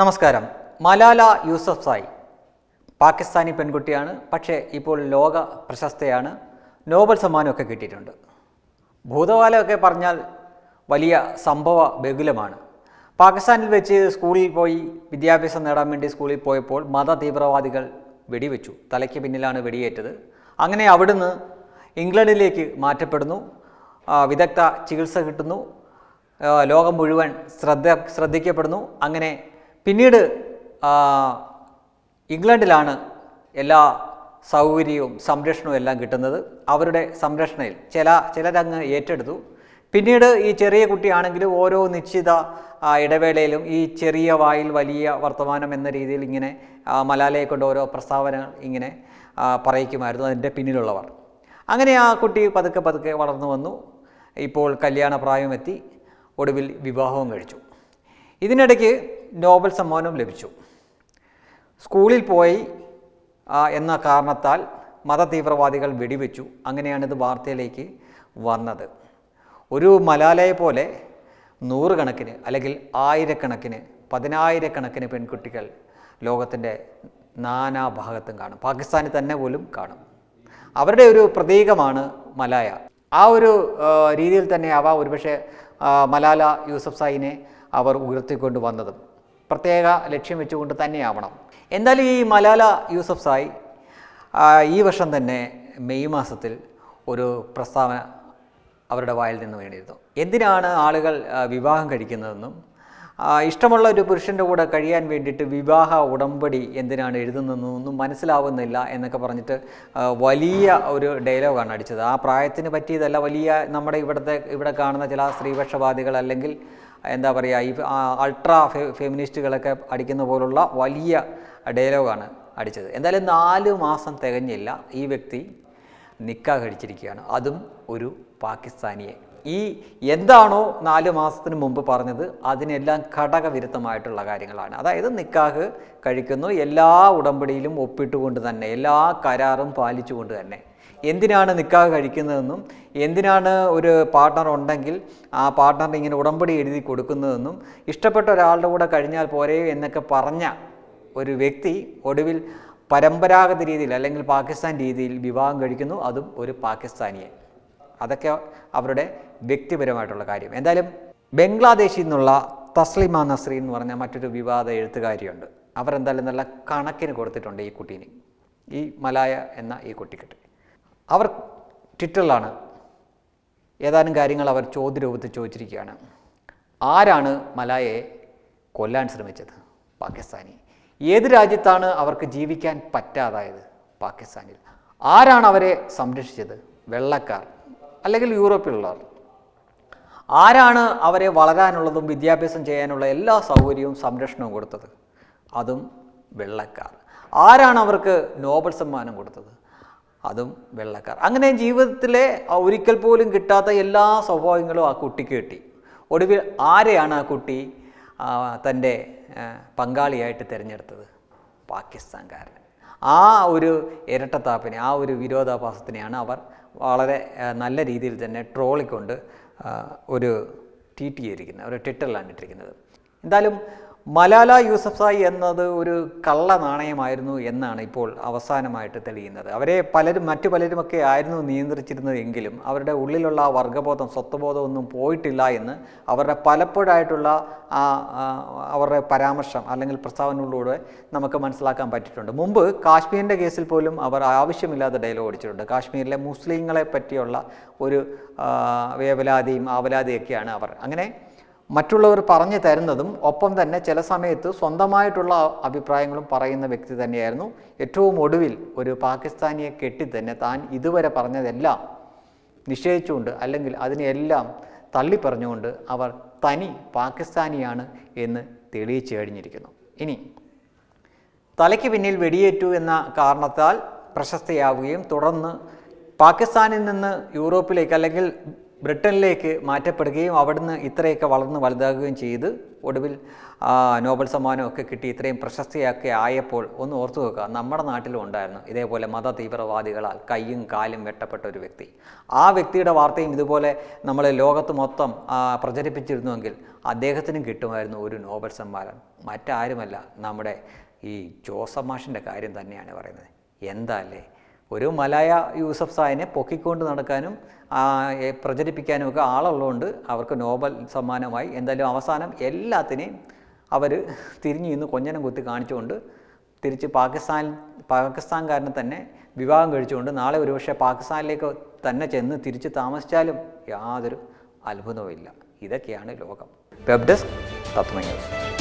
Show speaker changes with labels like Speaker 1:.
Speaker 1: നമസ്കാരം മലാല യൂസഫ് പാകിസ്ഥാനി പെൺകുട്ടിയാണ് പക്ഷേ ഇപ്പോൾ ലോക പ്രശസ്തയാണ് നോബൽ സമ്മാനമൊക്കെ കിട്ടിയിട്ടുണ്ട് ഭൂതകാലമൊക്കെ പറഞ്ഞാൽ വലിയ സംഭവ ബഹുലമാണ് പാകിസ്ഥാനിൽ വെച്ച് സ്കൂളിൽ പോയി വിദ്യാഭ്യാസം നേടാൻ വേണ്ടി സ്കൂളിൽ പോയപ്പോൾ മത തീവ്രവാദികൾ വെടിവെച്ചു തലയ്ക്ക് പിന്നിലാണ് വെടിയേറ്റത് അങ്ങനെ അവിടുന്ന് ഇംഗ്ലണ്ടിലേക്ക് മാറ്റപ്പെടുന്നു വിദഗ്ധ ചികിത്സ കിട്ടുന്നു ലോകം മുഴുവൻ ശ്രദ്ധ ശ്രദ്ധിക്കപ്പെടുന്നു അങ്ങനെ പിന്നീട് ഇംഗ്ലണ്ടിലാണ് എല്ലാ സൗകര്യവും സംരക്ഷണവും എല്ലാം കിട്ടുന്നത് അവരുടെ സംരക്ഷണയിൽ ചില ചിലരങ്ങ് ഏറ്റെടുത്തു പിന്നീട് ഈ ചെറിയ കുട്ടിയാണെങ്കിലും ഓരോ നിശ്ചിത ഇടവേളയിലും ഈ ചെറിയ വായിൽ വലിയ വർത്തമാനം എന്ന രീതിയിൽ ഇങ്ങനെ മലാലയെ കൊണ്ട് ഓരോ പ്രസ്താവനകൾ ഇങ്ങനെ പറയിക്കുമായിരുന്നു അതിൻ്റെ പിന്നിലുള്ളവർ അങ്ങനെ ആ കുട്ടി പതുക്കെ പതുക്കെ വളർന്നു വന്നു ഇപ്പോൾ കല്യാണ പ്രായമെത്തി ഒടുവിൽ വിവാഹവും കഴിച്ചു ഇതിനിടയ്ക്ക് നോബൽ സമ്മാനവും ലഭിച്ചു സ്കൂളിൽ പോയി എന്ന കാരണത്താൽ മതതീവ്രവാദികൾ വെടിവെച്ചു അങ്ങനെയാണ് ഇത് വാർത്തയിലേക്ക് വന്നത് ഒരു മലാലയെ പോലെ നൂറുകണക്കിന് അല്ലെങ്കിൽ ആയിരക്കണക്കിന് പതിനായിരക്കണക്കിന് പെൺകുട്ടികൾ ലോകത്തിൻ്റെ നാനാഭാഗത്തും കാണും പാകിസ്ഥാനിൽ തന്നെ പോലും കാണും അവരുടെ ഒരു പ്രതീകമാണ് മലായ ആ ഒരു രീതിയിൽ തന്നെ അവ ഒരുപക്ഷെ മലാല യൂസഫ് സായിനെ അവർ ഉയർത്തിക്കൊണ്ടു വന്നതും പ്രത്യേക ലക്ഷ്യം വെച്ചുകൊണ്ട് തന്നെയാവണം എന്തായാലും ഈ മലാല യൂസഫ് സായി ഈ വർഷം തന്നെ മെയ് മാസത്തിൽ ഒരു പ്രസ്താവന അവരുടെ വായിൽ നിന്ന് വേണ്ടിയിരുന്നു എന്തിനാണ് ആളുകൾ വിവാഹം കഴിക്കുന്നതെന്നും ഇഷ്ടമുള്ള ഒരു പുരുഷൻ്റെ കൂടെ കഴിയാൻ വേണ്ടിയിട്ട് വിവാഹ ഉടമ്പടി എന്തിനാണ് എഴുതുന്നതെന്നൊന്നും മനസ്സിലാവുന്നില്ല എന്നൊക്കെ പറഞ്ഞിട്ട് വലിയ ഒരു ഡയലോഗാണ് അടിച്ചത് ആ പ്രായത്തിന് പറ്റിയതല്ല വലിയ നമ്മുടെ ഇവിടുത്തെ ഇവിടെ കാണുന്ന ചില സ്ത്രീപക്ഷവാദികൾ അല്ലെങ്കിൽ എന്താ പറയുക ഈ അൾട്രാ ഫെമിനിസ്റ്റുകളൊക്കെ അടിക്കുന്ന പോലുള്ള വലിയ ഡയലോഗാണ് അടിച്ചത് എന്തായാലും നാല് മാസം തികഞ്ഞില്ല ഈ വ്യക്തി നിക്കാ കഴിച്ചിരിക്കുകയാണ് അതും ഒരു പാകിസ്ഥാനിയെ ഈ എന്താണോ നാല് മാസത്തിന് മുമ്പ് പറഞ്ഞത് അതിനെല്ലാം ഘടകവിരുദ്ധമായിട്ടുള്ള കാര്യങ്ങളാണ് അതായത് നിക്കാഹ് കഴിക്കുന്നു എല്ലാ ഉടമ്പടിയിലും ഒപ്പിട്ടുകൊണ്ട് തന്നെ എല്ലാ കരാറും പാലിച്ചുകൊണ്ട് തന്നെ എന്തിനാണ് നിക്കാഹ് കഴിക്കുന്നതെന്നും എന്തിനാണ് ഒരു പാർട്ണർ ഉണ്ടെങ്കിൽ ആ പാർട്ണറിന് ഇങ്ങനെ ഉടമ്പടി എഴുതി കൊടുക്കുന്നതെന്നും ഇഷ്ടപ്പെട്ട ഒരാളുടെ കൂടെ കഴിഞ്ഞാൽ പോരേ എന്നൊക്കെ പറഞ്ഞ ഒരു വ്യക്തി ഒടുവിൽ പരമ്പരാഗത രീതിയിൽ അല്ലെങ്കിൽ പാകിസ്ഥാൻ രീതിയിൽ വിവാഹം കഴിക്കുന്നു അതും ഒരു പാകിസ്ഥാനിയെ അതൊക്കെ അവരുടെ വ്യക്തിപരമായിട്ടുള്ള കാര്യം എന്തായാലും ബംഗ്ലാദേശിൽ നിന്നുള്ള തസ്ലിമ നസ്രി എന്ന് പറഞ്ഞ മറ്റൊരു വിവാദ എഴുത്തുകാരിയുണ്ട് അവരെന്തായാലും നല്ല കണക്കിന് കൊടുത്തിട്ടുണ്ട് ഈ കുട്ടീനെ ഈ മലായ എന്ന ഈ കുട്ടിക്കിട്ട് അവർ ട്വിറ്ററിലാണ് ഏതാനും കാര്യങ്ങൾ അവർ ചോദ്യരൂപത്തിൽ ചോദിച്ചിരിക്കുകയാണ് ആരാണ് മലായെ കൊല്ലാൻ ശ്രമിച്ചത് പാകിസ്ഥാനി ഏത് രാജ്യത്താണ് അവർക്ക് ജീവിക്കാൻ പറ്റാതായത് പാകിസ്ഥാനിൽ ആരാണ് അവരെ സംരക്ഷിച്ചത് വെള്ളക്കാർ അല്ലെങ്കിൽ യൂറോപ്പിലുള്ളവർ ആരാണ് അവരെ വളരാനുള്ളതും വിദ്യാഭ്യാസം ചെയ്യാനുള്ള എല്ലാ സൗകര്യവും സംരക്ഷണവും കൊടുത്തത് അതും വെള്ളക്കാർ ആരാണ് അവർക്ക് നോബൽ സമ്മാനം കൊടുത്തത് അതും വെള്ളക്കാർ അങ്ങനെ ജീവിതത്തിലെ ഒരിക്കൽ പോലും കിട്ടാത്ത എല്ലാ സ്വഭാവങ്ങളും ആ കുട്ടിക്ക് കിട്ടി ഒടുവിൽ ആരെയാണ് ആ കുട്ടി തൻ്റെ പങ്കാളിയായിട്ട് തിരഞ്ഞെടുത്തത് പാകിസ്ഥാൻകാരൻ ആ ഒരു ഇരട്ടത്താപ്പിനെ ആ ഒരു വിരോധാഭാസത്തിനെയാണ് അവർ വളരെ നല്ല രീതിയിൽ തന്നെ ട്രോളിക്കൊണ്ട് ഒരു ടി ഇരിക്കുന്നത് ഒരു ട്വിറ്ററിലാണ് ഇട്ടിരിക്കുന്നത് എന്തായാലും മലാല യൂസഫ്സായി എന്നത് ഒരു കള്ള നാണയമായിരുന്നു എന്നാണ് ഇപ്പോൾ അവസാനമായിട്ട് തെളിയുന്നത് അവരെ പലരും മറ്റു പലരുമൊക്കെ ആയിരുന്നു നിയന്ത്രിച്ചിരുന്നത് എങ്കിലും അവരുടെ ഉള്ളിലുള്ള വർഗബോധം സ്വത്വബോധം ഒന്നും പോയിട്ടില്ല എന്ന് അവരുടെ പലപ്പോഴായിട്ടുള്ള ആ അവരുടെ പരാമർശം അല്ലെങ്കിൽ പ്രസ്താവനകളിലൂടെ നമുക്ക് മനസ്സിലാക്കാൻ പറ്റിയിട്ടുണ്ട് മുമ്പ് കാശ്മീരിൻ്റെ കേസിൽ പോലും അവർ ആവശ്യമില്ലാത്ത ഡയലോഗ് ഓടിച്ചിട്ടുണ്ട് കാശ്മീരിലെ മുസ്ലിങ്ങളെ പറ്റിയുള്ള ഒരു വേവലാതിയും ആവലാതിയൊക്കെയാണ് അവർ അങ്ങനെ മറ്റുള്ളവർ പറഞ്ഞു തരുന്നതും ഒപ്പം തന്നെ ചില സമയത്ത് സ്വന്തമായിട്ടുള്ള അഭിപ്രായങ്ങളും പറയുന്ന വ്യക്തി തന്നെയായിരുന്നു ഏറ്റവും ഒടുവിൽ ഒരു പാകിസ്ഥാനിയെ കെട്ടി തന്നെ താൻ ഇതുവരെ പറഞ്ഞതെല്ലാം നിഷേധിച്ചുകൊണ്ട് അല്ലെങ്കിൽ അതിനെല്ലാം തള്ളിപ്പറഞ്ഞുകൊണ്ട് അവർ തനി പാകിസ്ഥാനിയാണ് എന്ന് തെളിയിച്ചു കഴിഞ്ഞിരിക്കുന്നു ഇനി തലയ്ക്ക് പിന്നിൽ വെടിയേറ്റു എന്ന കാരണത്താൽ പ്രശസ്തയാവുകയും തുടർന്ന് പാകിസ്ഥാനിൽ നിന്ന് യൂറോപ്പിലേക്ക് അല്ലെങ്കിൽ ബ്രിട്ടനിലേക്ക് മാറ്റപ്പെടുകയും അവിടുന്ന് ഇത്രയൊക്കെ വളർന്ന് വലുതാകുകയും ചെയ്ത് ഒടുവിൽ നോബൽ സമ്മാനമൊക്കെ കിട്ടി ഇത്രയും പ്രശസ്തിയൊക്കെ ആയപ്പോൾ ഒന്ന് ഓർത്തു വെക്കുക നമ്മുടെ നാട്ടിലും ഉണ്ടായിരുന്നു ഇതേപോലെ മത തീവ്രവാദികളാൽ കൈയും കാലും വെട്ടപ്പെട്ട ഒരു വ്യക്തി ആ വ്യക്തിയുടെ വാർത്തയും ഇതുപോലെ നമ്മൾ ലോകത്ത് മൊത്തം പ്രചരിപ്പിച്ചിരുന്നുവെങ്കിൽ അദ്ദേഹത്തിനും കിട്ടുമായിരുന്നു ഒരു നോബൽ സമ്മാനം മറ്റാരുമല്ല നമ്മുടെ ഈ ജോസഫ് മാഷിൻ്റെ കാര്യം തന്നെയാണ് പറയുന്നത് എന്താ അല്ലേ ഒരു മലായ യൂസഫ് സായിനെ പൊക്കിക്കൊണ്ട് നടക്കാനും പ്രചരിപ്പിക്കാനും ഒക്കെ ആളുള്ളതുകൊണ്ട് അവർക്ക് നോബൽ സമ്മാനമായി എന്തായാലും അവസാനം എല്ലാത്തിനെയും അവർ തിരിഞ്ഞു നിന്ന് കൊഞ്ഞനം കുത്തി കാണിച്ചുകൊണ്ട് തിരിച്ച് പാകിസ്ഥാൻ പാകിസ്ഥാൻകാരനെ തന്നെ വിവാഹം കഴിച്ചുകൊണ്ട് നാളെ ഒരുപക്ഷെ പാകിസ്ഥാനിലേക്ക് തന്നെ ചെന്ന് തിരിച്ച് താമസിച്ചാലും യാതൊരു അത്ഭുതവുമില്ല ഇതൊക്കെയാണ് ലോകം വെബ് ഡെസ്ക് തത്വ ന്യൂസ്